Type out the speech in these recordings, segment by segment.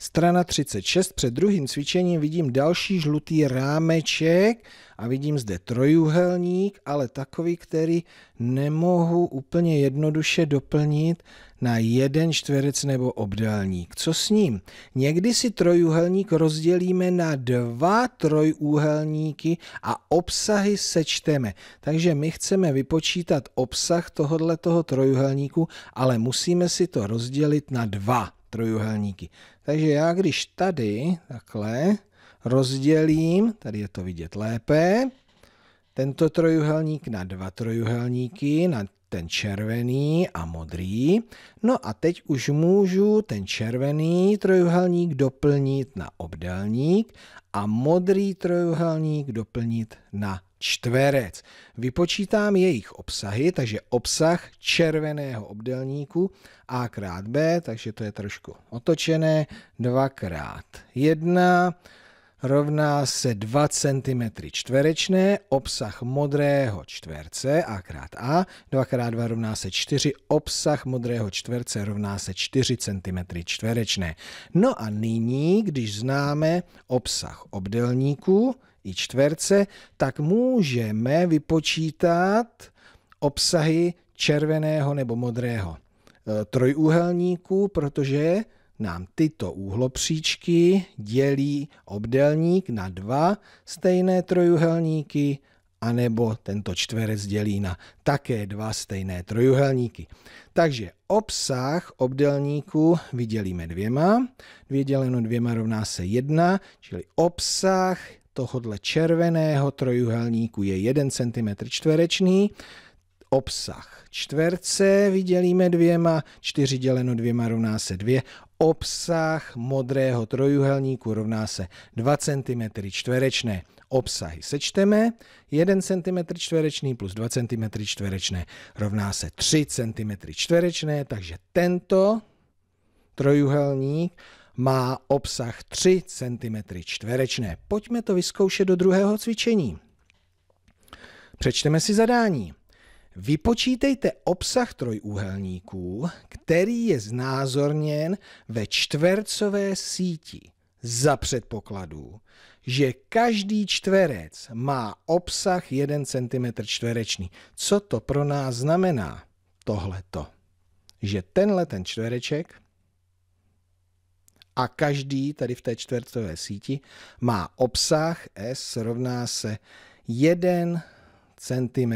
Strana 36, před druhým cvičením vidím další žlutý rámeček a vidím zde trojuhelník, ale takový, který nemohu úplně jednoduše doplnit na jeden čtverec nebo obdélník. Co s ním? Někdy si trojuhelník rozdělíme na dva trojúhelníky a obsahy sečteme. Takže my chceme vypočítat obsah tohoto trojuhelníku, ale musíme si to rozdělit na dva trojuhelníky. Takže já když tady takhle rozdělím, tady je to vidět lépe, tento trojuhelník na dva trojuhelníky, na ten červený a modrý. No a teď už můžu ten červený trojuhelník doplnit na obdelník a modrý trojuhelník doplnit na čtverec. Vypočítám jejich obsahy, takže obsah červeného obdelníku a krát b, takže to je trošku otočené, 2 krát 1 rovná se 2 cm čtverečné, obsah modrého čtverce a krát a, 2 krát 2 rovná se 4, obsah modrého čtverce rovná se 4 cm čtverečné. No a nyní, když známe obsah obdelníku, i čtverce, tak můžeme vypočítat obsahy červeného nebo modrého e, trojúhelníku, protože nám tyto úhlopříčky dělí obdelník na dva stejné trojuhelníky, anebo tento čtverec dělí na také dva stejné trojuhelníky. Takže obsah obdelníku vydělíme dvěma, dvě děleno dvěma rovná se jedna, čili obsah tohohle červeného trojuhelníku je 1 cm čtverečný. obsah čtverce vydělíme dvěma, 4 děleno dvěma rovná se 2, obsah modrého trojuhelníku rovná se 2 cm čtverečné. Obsahy sečteme, 1 cm čtverečný plus 2 cm čtverečné rovná se 3 cm čtverečné, takže tento trojuhelník má obsah 3 cm čtverečné. Pojďme to vyzkoušet do druhého cvičení. Přečteme si zadání. Vypočítejte obsah trojúhelníků, který je znázorněn ve čtvercové síti za předpokladu, že každý čtverec má obsah 1 cm čtvereční. Co to pro nás znamená? Tohleto. Že tenhle ten čtvereček a každý tady v té čtvercové síti má obsah S rovná se 1 cm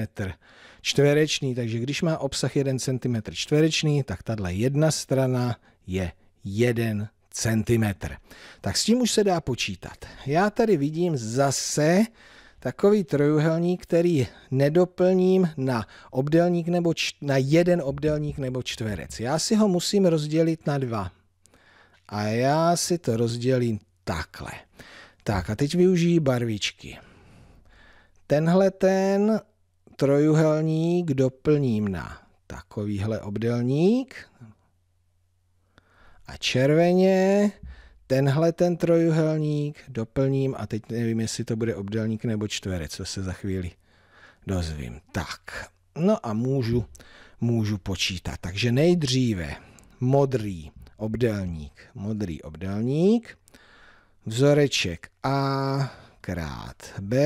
čtverečný. takže když má obsah 1 cm čtverečný, tak tahle jedna strana je 1 cm. Tak s tím už se dá počítat. Já tady vidím zase takový trojuhelník, který nedoplním na obdelník nebo č- na jeden obdelník nebo čtverec. Já si ho musím rozdělit na dva. A já si to rozdělím takhle. Tak a teď využiji barvičky. Tenhle ten trojuhelník doplním na takovýhle obdelník. A červeně tenhle ten trojuhelník doplním a teď nevím, jestli to bude obdelník nebo čtverec, co se za chvíli dozvím. Tak, no a můžu, můžu počítat. Takže nejdříve modrý obdelník, modrý obdelník, vzoreček A krát B,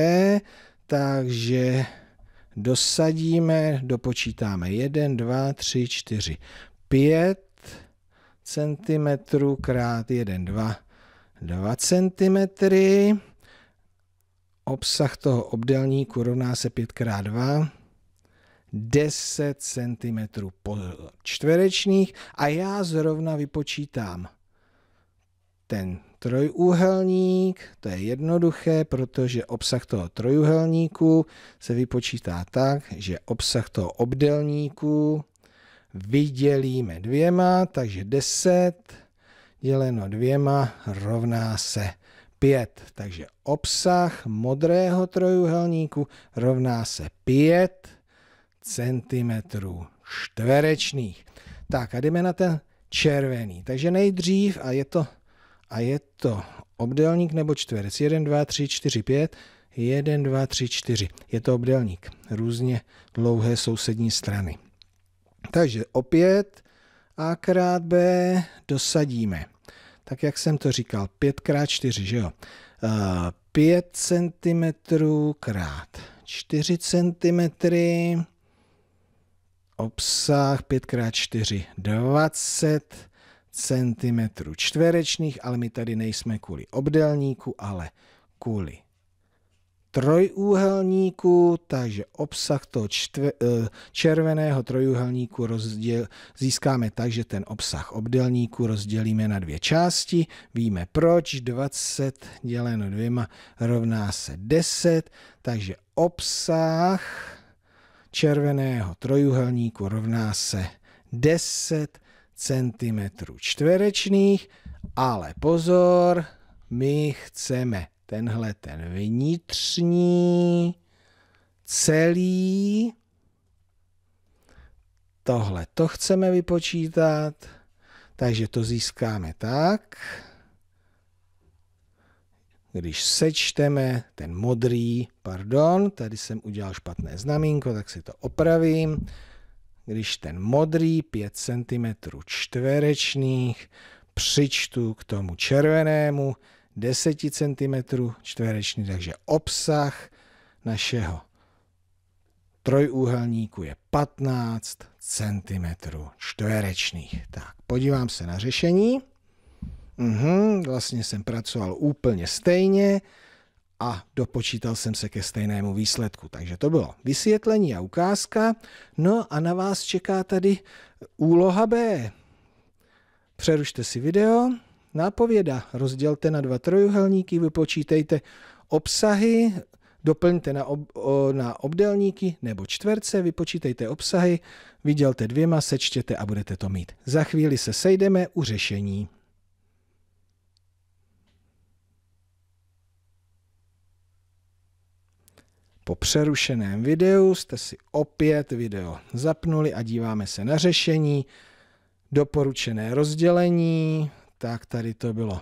takže dosadíme, dopočítáme 1, 2, 3, 4, 5 cm krát 1, 2, 2 cm. Obsah toho obdelníku rovná se 5 krát 2 10 cm po čtverečných a já zrovna vypočítám ten trojúhelník, to je jednoduché, protože obsah toho trojúhelníku se vypočítá tak, že obsah toho obdelníku vydělíme dvěma, takže 10 děleno dvěma rovná se 5. Takže obsah modrého trojúhelníku rovná se 5 cm čtverečných. Tak a jdeme na ten červený. Takže nejdřív, a je to, a je to obdelník nebo čtverec. 1, 2, 3, 4, 5. 1, 2, 3, 4. Je to obdelník. Různě dlouhé sousední strany. Takže opět A krát B dosadíme. Tak jak jsem to říkal, 5 krát 4, že jo? 5 eh, cm krát 4 cm obsah 5x4 20 cm čtverečných, ale my tady nejsme kvůli obdelníku, ale kvůli trojúhelníku, takže obsah toho čtve, eh, červeného trojúhelníku rozděl, získáme tak, že ten obsah obdelníku rozdělíme na dvě části. Víme proč, 20 děleno dvěma rovná se 10, takže obsah červeného trojuhelníku rovná se 10 cm čtverečných, ale pozor, my chceme tenhle ten vnitřní celý, tohle to chceme vypočítat, takže to získáme tak, když sečteme ten modrý, pardon, tady jsem udělal špatné znamínko, tak si to opravím, když ten modrý 5 cm čtverečných přičtu k tomu červenému 10 cm čtvereční, takže obsah našeho trojúhelníku je 15 cm čtverečných. Tak, podívám se na řešení. Mm-hmm, vlastně jsem pracoval úplně stejně a dopočítal jsem se ke stejnému výsledku. Takže to bylo vysvětlení a ukázka. No a na vás čeká tady úloha B. Přerušte si video, nápověda rozdělte na dva trojuhelníky, vypočítejte obsahy, doplňte na, ob, o, na obdelníky nebo čtverce, vypočítejte obsahy, vydělte dvěma, sečtěte a budete to mít. Za chvíli se sejdeme u řešení. Po přerušeném videu jste si opět video zapnuli a díváme se na řešení, doporučené rozdělení, tak tady to bylo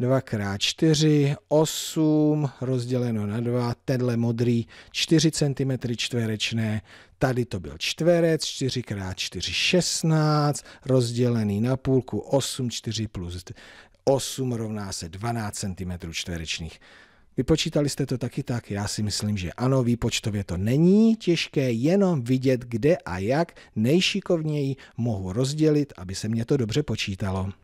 2x4, 8 rozděleno na 2, tenhle modrý 4 cm čtverečné, tady to byl čtverec, 4x4, 16, rozdělený na půlku 8, 4 plus 8 rovná se 12 cm čtverečných. Vypočítali jste to taky tak? Já si myslím, že ano, výpočtově to není těžké, jenom vidět, kde a jak nejšikovněji mohu rozdělit, aby se mě to dobře počítalo.